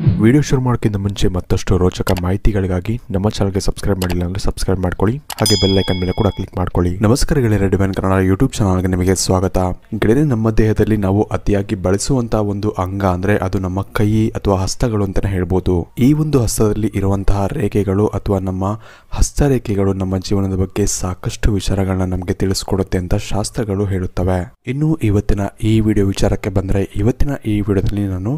Mm-hmm. Video ಶುರು ಮಾಡೋಕ್ಕಿಂತ ಮುಂಚೆ ಮತ್ತಷ್ಟು ರೋಚಕ ಮಾಹಿತಿಗಳಿಗಾಗಿ ನಮ್ಮ ಚಾನಲ್ಗೆ ಸಬ್ಸ್ಕ್ರೈಬ್ ಮಾಡಿಲ್ಲ ಅಂದರೆ ಸಬ್ಸ್ಕ್ರೈಬ್ ಮಾಡ್ಕೊಳ್ಳಿ ಹಾಗೆ ಐಕನ್ ಮೇಲೆ ಕೂಡ ಕ್ಲಿಕ್ ಮಾಡ್ಕೊಳ್ಳಿ ನಮಸ್ಕಾರಗಳೇ ರೆಡ್ ಬ್ಯಾನ್ ಕನ್ನಡ ಯೂಟ್ಯೂಬ್ ಚಾನಲ್ಗೆ ನಿಮಗೆ ಸ್ವಾಗತ ಗೆಳೆಯರೆ ನಮ್ಮ ದೇಹದಲ್ಲಿ ನಾವು ಅತಿಯಾಗಿ ಬಳಸುವಂತಹ ಒಂದು ಅಂಗ ಅಂದ್ರೆ ಅದು ನಮ್ಮ ಕೈ ಅಥವಾ ಹಸ್ತಗಳು ಅಂತಲೇ ಹೇಳ್ಬೋದು ಈ ಒಂದು ಹಸ್ತದಲ್ಲಿ ಇರುವಂತಹ ರೇಖೆಗಳು ಅಥವಾ ನಮ್ಮ ಹಸ್ತರೇಖೆಗಳು ನಮ್ಮ ಜೀವನದ ಬಗ್ಗೆ ಸಾಕಷ್ಟು ವಿಚಾರಗಳನ್ನ ನಮಗೆ ತಿಳಿಸ್ಕೊಡುತ್ತೆ ಅಂತ ಶಾಸ್ತ್ರಗಳು ಹೇಳುತ್ತವೆ ಇನ್ನು ಇವತ್ತಿನ ಈ ವಿಡಿಯೋ ವಿಚಾರಕ್ಕೆ ಬಂದರೆ ಇವತ್ತಿನ ಈ ವಿಡಿಯೋದಲ್ಲಿ ನಾನು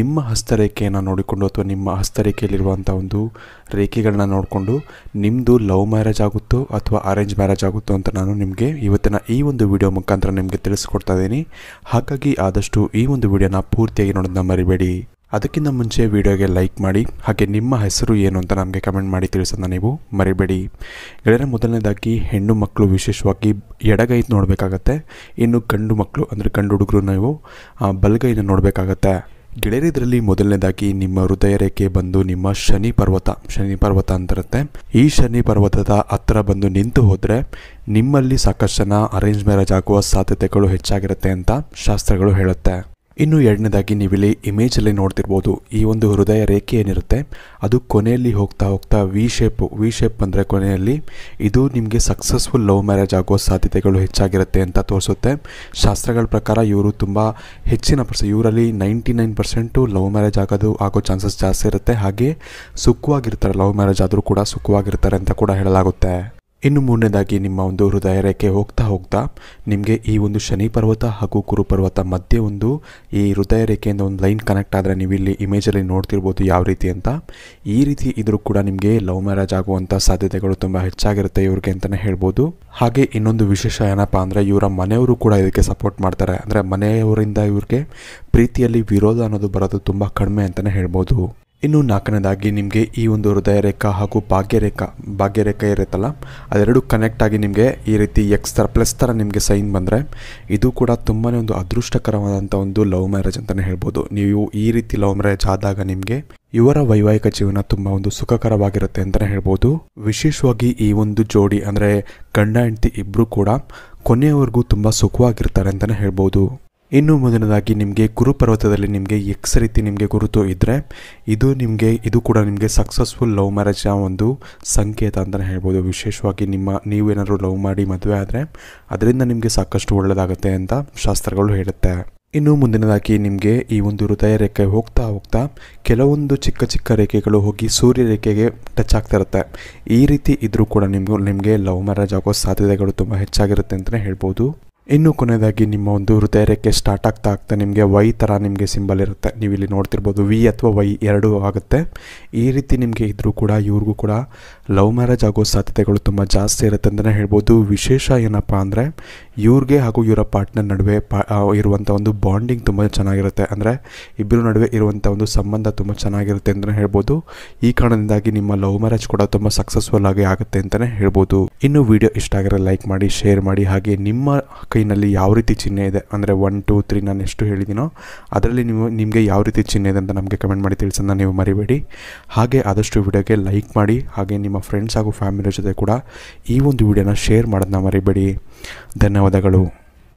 ನಿಮ್ಮ ಹಸ್ತರೇಖೆಯನ್ನು ನೋಡಿ ನೋಡಿಕೊಂಡು ಅಥವಾ ನಿಮ್ಮ ಹಸ್ತರೇಖೆಯಲ್ಲಿರುವಂಥ ಒಂದು ರೇಖೆಗಳನ್ನ ನೋಡಿಕೊಂಡು ನಿಮ್ಮದು ಲವ್ ಮ್ಯಾರೇಜ್ ಆಗುತ್ತೋ ಅಥವಾ ಅರೇಂಜ್ ಮ್ಯಾರೇಜ್ ಆಗುತ್ತೋ ಅಂತ ನಾನು ನಿಮಗೆ ಇವತ್ತಿನ ಈ ಒಂದು ವಿಡಿಯೋ ಮುಖಾಂತರ ನಿಮಗೆ ತಿಳಿಸ್ಕೊಡ್ತಾ ಇದ್ದೀನಿ ಹಾಗಾಗಿ ಆದಷ್ಟು ಈ ಒಂದು ವಿಡಿಯೋನ ಪೂರ್ತಿಯಾಗಿ ನೋಡೋದನ್ನ ಮರಿಬೇಡಿ ಅದಕ್ಕಿಂತ ಮುಂಚೆ ವಿಡಿಯೋಗೆ ಲೈಕ್ ಮಾಡಿ ಹಾಗೆ ನಿಮ್ಮ ಹೆಸರು ಏನು ಅಂತ ನಮಗೆ ಕಮೆಂಟ್ ಮಾಡಿ ತಿಳಿಸೋದನ್ನ ನೀವು ಮರಿಬೇಡಿ ಗೆಳೆಯರ ಮೊದಲನೇದಾಗಿ ಹೆಣ್ಣು ಮಕ್ಕಳು ವಿಶೇಷವಾಗಿ ಎಡಗೈ ನೋಡಬೇಕಾಗತ್ತೆ ಇನ್ನು ಗಂಡು ಮಕ್ಕಳು ಅಂದರೆ ಗಂಡು ಹುಡುಗರು ನೀವು ಬಲಗೈನ ನೋಡಬೇಕಾಗತ್ತೆ ಗೆಳೆಯರಿದ್ರಲ್ಲಿ ಮೊದಲನೇದಾಗಿ ನಿಮ್ಮ ಹೃದಯ ರೇಖೆ ಬಂದು ನಿಮ್ಮ ಶನಿ ಪರ್ವತ ಶನಿ ಪರ್ವತ ಅಂತಿರುತ್ತೆ ಈ ಶನಿ ಪರ್ವತದ ಹತ್ರ ಬಂದು ನಿಂತು ಹೋದರೆ ನಿಮ್ಮಲ್ಲಿ ಸಾಕಷ್ಟು ಜನ ಅರೇಂಜ್ ಮ್ಯಾರೇಜ್ ಆಗುವ ಸಾಧ್ಯತೆಗಳು ಹೆಚ್ಚಾಗಿರುತ್ತೆ ಅಂತ ಶಾಸ್ತ್ರಗಳು ಹೇಳುತ್ತೆ ಇನ್ನು ಎರಡನೇದಾಗಿ ನೀವಿಲ್ಲಿ ಇಮೇಜಲ್ಲಿ ನೋಡ್ತಿರ್ಬೋದು ಈ ಒಂದು ಹೃದಯ ರೇಖೆ ಏನಿರುತ್ತೆ ಅದು ಕೊನೆಯಲ್ಲಿ ಹೋಗ್ತಾ ಹೋಗ್ತಾ ವಿ ಶೇಪು ವಿ ಶೇಪ್ ಅಂದರೆ ಕೊನೆಯಲ್ಲಿ ಇದು ನಿಮಗೆ ಸಕ್ಸಸ್ಫುಲ್ ಲವ್ ಮ್ಯಾರೇಜ್ ಆಗುವ ಸಾಧ್ಯತೆಗಳು ಹೆಚ್ಚಾಗಿರುತ್ತೆ ಅಂತ ತೋರಿಸುತ್ತೆ ಶಾಸ್ತ್ರಗಳ ಪ್ರಕಾರ ಇವರು ತುಂಬ ಹೆಚ್ಚಿನ ಪರ್ಸೆ ಇವರಲ್ಲಿ ninety nine percent love marriage ಆಗೋದು ಆಗೋ ಚಾನ್ಸಸ್ ಜಾಸ್ತಿ ಇರುತ್ತೆ ಹಾಗೆ ಸುಖವಾಗಿರ್ತಾರೆ ಲವ್ ಮ್ಯಾರೇಜ್ ಆದರೂ ಕೂಡ ಸುಖವಾಗಿರ್ತಾರೆ ಅಂತ ಕೂಡ ಹೇಳಲಾಗುತ್ತೆ ಇನ್ನು ಮೂರನೇದಾಗಿ ನಿಮ್ಮ ಒಂದು ಹೃದಯ ರೇಖೆ ಹೋಗ್ತಾ ಹೋಗ್ತಾ ನಿಮಗೆ ಈ ಒಂದು ಶನಿ ಪರ್ವತ ಹಾಗೂ ಕುರು ಪರ್ವತ ಮಧ್ಯೆ ಒಂದು ಈ ಹೃದಯ ರೇಖೆಯಿಂದ ಒಂದು ಲೈನ್ ಕನೆಕ್ಟ್ ಆದರೆ ನೀವು ಇಲ್ಲಿ ಇಮೇಜಲ್ಲಿ ನೋಡ್ತಿರ್ಬೋದು ಯಾವ ರೀತಿ ಅಂತ ಈ ರೀತಿ ಇದ್ರೂ ಕೂಡ ನಿಮಗೆ ಲವ್ ಮ್ಯಾರೇಜ್ ಆಗುವಂಥ ಸಾಧ್ಯತೆಗಳು ತುಂಬ ಹೆಚ್ಚಾಗಿರುತ್ತೆ ಇವ್ರಿಗೆ ಅಂತಲೇ ಹೇಳ್ಬೋದು ಹಾಗೆ ಇನ್ನೊಂದು ವಿಶೇಷ ಏನಪ್ಪ ಅಂದರೆ ಇವರ ಮನೆಯವರು ಕೂಡ ಇದಕ್ಕೆ ಸಪೋರ್ಟ್ ಮಾಡ್ತಾರೆ ಅಂದರೆ ಮನೆಯವರಿಂದ ಇವ್ರಿಗೆ ಪ್ರೀತಿಯಲ್ಲಿ ವಿರೋಧ ಅನ್ನೋದು ಬರೋದು ತುಂಬ ಕಡಿಮೆ ಅಂತಲೇ ಹೇಳ್ಬೋದು ಇನ್ನು ನಾಲ್ಕನೇದಾಗಿ ನಿಮಗೆ ಈ ಒಂದು ಹೃದಯ ರೇಖಾ ಹಾಗೂ ಭಾಗ್ಯರೇಖಾ ಭಾಗ್ಯರೇಖ ಇರುತ್ತಲ್ಲ ಅದೆರಡು ಕನೆಕ್ಟ್ ಆಗಿ ನಿಮಗೆ ಈ ರೀತಿ ಎಕ್ಸ್ ಥರ ಪ್ಲಸ್ ಥರ ನಿಮಗೆ ಸೈನ್ ಬಂದರೆ ಇದು ಕೂಡ ತುಂಬಾ ಒಂದು ಅದೃಷ್ಟಕರವಾದಂಥ ಒಂದು ಲವ್ ಮ್ಯಾರೇಜ್ ಅಂತಲೇ ಹೇಳ್ಬೋದು ನೀವು ಈ ರೀತಿ ಲವ್ ಮ್ಯಾರೇಜ್ ಆದಾಗ ನಿಮಗೆ ಇವರ ವೈವಾಹಿಕ ಜೀವನ ತುಂಬ ಒಂದು ಸುಖಕರವಾಗಿರುತ್ತೆ ಅಂತಲೇ ಹೇಳ್ಬೋದು ವಿಶೇಷವಾಗಿ ಈ ಒಂದು ಜೋಡಿ ಅಂದರೆ ಗಂಡ ಹೆಂಡತಿ ಇಬ್ಬರು ಕೂಡ ಕೊನೆಯವರೆಗೂ ತುಂಬ ಸುಖವಾಗಿರ್ತಾರೆ ಅಂತಲೇ ಹೇಳ್ಬೋದು ಇನ್ನು ಮುಂದಿನದಾಗಿ ನಿಮಗೆ ಪರ್ವತದಲ್ಲಿ ನಿಮಗೆ ಎಕ್ಸ್ ರೀತಿ ನಿಮಗೆ ಗುರುತು ಇದ್ದರೆ ಇದು ನಿಮಗೆ ಇದು ಕೂಡ ನಿಮಗೆ ಸಕ್ಸಸ್ಫುಲ್ ಲವ್ ಮ್ಯಾರೇಜ್ನ ಒಂದು ಸಂಕೇತ ಅಂತಲೇ ಹೇಳ್ಬೋದು ವಿಶೇಷವಾಗಿ ನಿಮ್ಮ ನೀವೇನಾದರೂ ಲವ್ ಮಾಡಿ ಮದುವೆ ಆದರೆ ಅದರಿಂದ ನಿಮಗೆ ಸಾಕಷ್ಟು ಒಳ್ಳೆಯದಾಗುತ್ತೆ ಅಂತ ಶಾಸ್ತ್ರಗಳು ಹೇಳುತ್ತೆ ಇನ್ನು ಮುಂದಿನದಾಗಿ ನಿಮಗೆ ಈ ಒಂದು ಹೃದಯ ರೇಖೆ ಹೋಗ್ತಾ ಹೋಗ್ತಾ ಕೆಲವೊಂದು ಚಿಕ್ಕ ಚಿಕ್ಕ ರೇಖೆಗಳು ಹೋಗಿ ಸೂರ್ಯ ರೇಖೆಗೆ ಟಚ್ ಆಗ್ತಾ ಇರುತ್ತೆ ಈ ರೀತಿ ಇದ್ದರೂ ಕೂಡ ನಿಮಗೂ ನಿಮಗೆ ಲವ್ ಮ್ಯಾರೇಜ್ ಆಗೋ ಸಾಧ್ಯತೆಗಳು ತುಂಬ ಹೆಚ್ಚಾಗಿರುತ್ತೆ ಅಂತಲೇ ಹೇಳ್ಬೋದು ಇನ್ನು ಕೊನೆಯದಾಗಿ ನಿಮ್ಮ ಒಂದು ಹೃದಯ ರೇಖೆ ಸ್ಟಾರ್ಟ್ ಆಗ್ತಾ ಆಗ್ತಾ ನಿಮಗೆ ವೈ ಥರ ನಿಮಗೆ ಸಿಂಬಲ್ ಇರುತ್ತೆ ನೀವು ಇಲ್ಲಿ ನೋಡ್ತಿರ್ಬೋದು ವಿ ಅಥವಾ ವೈ ಎರಡು ಆಗುತ್ತೆ ಈ ರೀತಿ ನಿಮಗೆ ಇದ್ದರೂ ಕೂಡ ಇವ್ರಿಗೂ ಕೂಡ ಲವ್ ಮ್ಯಾರೇಜ್ ಆಗೋ ಸಾಧ್ಯತೆಗಳು ತುಂಬ ಜಾಸ್ತಿ ಇರುತ್ತೆ ಅಂತಲೇ ಹೇಳ್ಬೋದು ವಿಶೇಷ ಏನಪ್ಪ ಅಂದರೆ ಇವ್ರಿಗೆ ಹಾಗೂ ಇವರ ಪಾರ್ಟ್ನರ್ ನಡುವೆ ಪಾ ಇರುವಂಥ ಒಂದು ಬಾಂಡಿಂಗ್ ತುಂಬ ಚೆನ್ನಾಗಿರುತ್ತೆ ಅಂದರೆ ಇಬ್ಬರ ನಡುವೆ ಇರುವಂಥ ಒಂದು ಸಂಬಂಧ ತುಂಬ ಚೆನ್ನಾಗಿರುತ್ತೆ ಅಂತಲೇ ಹೇಳ್ಬೋದು ಈ ಕಾರಣದಿಂದಾಗಿ ನಿಮ್ಮ ಲವ್ ಮ್ಯಾರೇಜ್ ಕೂಡ ತುಂಬ ಸಕ್ಸಸ್ಫುಲ್ ಆಗಿ ಆಗುತ್ತೆ ಅಂತಲೇ ಹೇಳ್ಬೋದು ಇನ್ನು ವಿಡಿಯೋ ಇಷ್ಟ ಆಗಿರೋ ಲೈಕ್ ಮಾಡಿ ಶೇರ್ ಮಾಡಿ ಹಾಗೆ ನಿಮ್ಮ ಕೈ ಗಾಡಿನಲ್ಲಿ ಯಾವ ರೀತಿ ಚಿಹ್ನೆ ಇದೆ ಅಂದರೆ ಒನ್ ಟು ತ್ರೀ ನಾನು ಎಷ್ಟು ಹೇಳಿದ್ದೀನೋ ಅದರಲ್ಲಿ ನೀವು ನಿಮಗೆ ಯಾವ ರೀತಿ ಚಿಹ್ನೆ ಇದೆ ಅಂತ ನಮಗೆ ಕಮೆಂಟ್ ಮಾಡಿ ತಿಳಿಸೋದನ್ನ ನೀವು ಮರಿಬೇಡಿ ಹಾಗೆ ಆದಷ್ಟು ವಿಡಿಯೋಗೆ ಲೈಕ್ ಮಾಡಿ ಹಾಗೆ ನಿಮ್ಮ ಫ್ರೆಂಡ್ಸ್ ಹಾಗೂ ಫ್ಯಾಮಿಲಿ ಜೊತೆ ಕೂಡ ಈ ಒಂದು ವಿಡಿಯೋನ ಶೇರ್ ಮಾಡೋದನ್ನ ಮರಿಬೇಡಿ ಧನ್ಯವಾದಗಳು